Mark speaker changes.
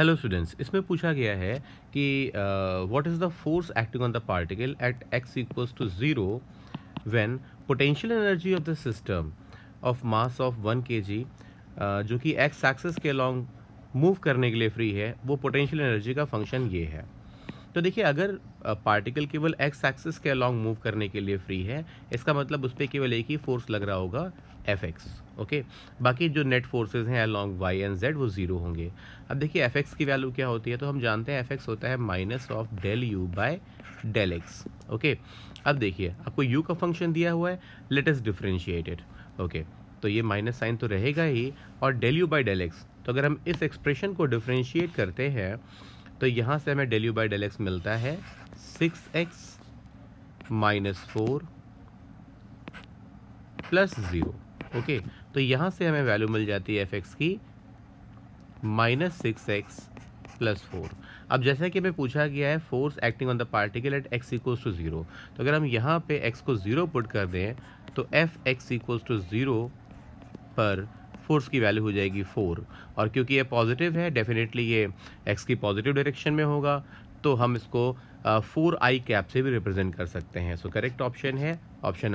Speaker 1: hello students इसमें पूछा गया है कि what is the force acting on the particle at X equals to zero when potential energy of the system of mass of one K G जो कि X axis के along move करने के लिए फ्री है वो पोटेंशियल एनर्जी का function ये है तो देखिए अगर पार्टिकल केवल एक्स एक्सिस के अलॉन्ग मूव करने के लिए फ्री है इसका मतलब उस पर केवल एक ही फोर्स लग रहा होगा एफ एक्स ओके बाकी जो नेट फोर्सेज हैं अलॉन्ग वाई एंड जेड वो ज़ीरो होंगे अब देखिए एफ एक्स की वैल्यू क्या होती है तो हम जानते हैं एफ एक्स होता है minus of del U by del X okay अब देखिए आपको यू का फंक्शन दिया हुआ है लेट लेटेस्ट डिफ्रेंशिएटेड ओके तो ये माइनस साइन तो रहेगा ही और del U by del X तो अगर हम इस एक्सप्रेशन को डिफ्रेंशिएट करते हैं तो यहाँ से हमें del U by del X मिलता है six X minus four plus zero okay तो यहाँ से हमें वैल्यू मिल जाती है एफ एक्स की minus six X plus four अब जैसा कि हमें पूछा गया है force acting on the particle at X equals to zero तो अगर हम यहाँ पे एक्स को ज़ीरो पुट कर दें तो F X equals to zero पर फोर्स की वैल्यू हो जाएगी फोर और क्योंकि ये पॉजिटिव है डेफिनेटली ये एक्स की पॉजिटिव डायरेक्शन में होगा तो हम इसको फोर आई कैप से भी रिप्रेजेंट कर सकते हैं सो करेक्ट ऑप्शन है ऑप्शन